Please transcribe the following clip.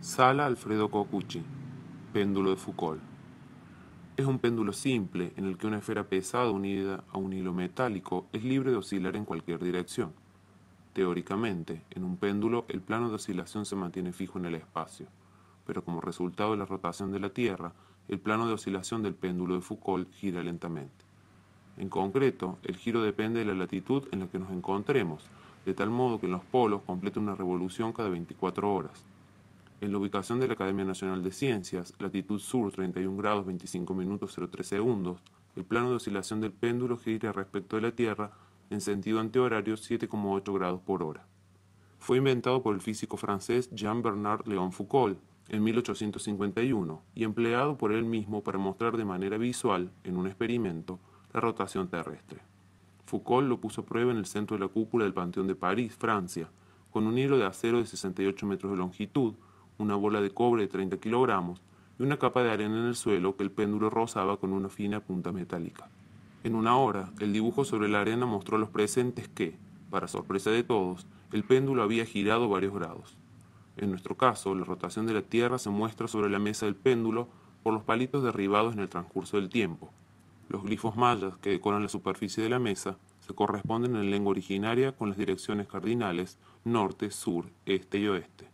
Sala Alfredo Cocucci, péndulo de Foucault. Es un péndulo simple en el que una esfera pesada unida a un hilo metálico es libre de oscilar en cualquier dirección. Teóricamente, en un péndulo el plano de oscilación se mantiene fijo en el espacio, pero como resultado de la rotación de la Tierra, el plano de oscilación del péndulo de Foucault gira lentamente. En concreto, el giro depende de la latitud en la que nos encontremos, de tal modo que en los polos completa una revolución cada 24 horas en la ubicación de la Academia Nacional de Ciencias, latitud sur 31 grados 25 minutos 03 segundos, el plano de oscilación del péndulo gira respecto de la Tierra en sentido antihorario 7,8 grados por hora. Fue inventado por el físico francés Jean-Bernard Léon Foucault en 1851 y empleado por él mismo para mostrar de manera visual, en un experimento, la rotación terrestre. Foucault lo puso a prueba en el centro de la cúpula del Panteón de París, Francia, con un hilo de acero de 68 metros de longitud, una bola de cobre de 30 kilogramos y una capa de arena en el suelo que el péndulo rozaba con una fina punta metálica. En una hora, el dibujo sobre la arena mostró a los presentes que, para sorpresa de todos, el péndulo había girado varios grados. En nuestro caso, la rotación de la Tierra se muestra sobre la mesa del péndulo por los palitos derribados en el transcurso del tiempo. Los glifos mayas que decoran la superficie de la mesa se corresponden en lengua originaria con las direcciones cardinales norte, sur, este y oeste.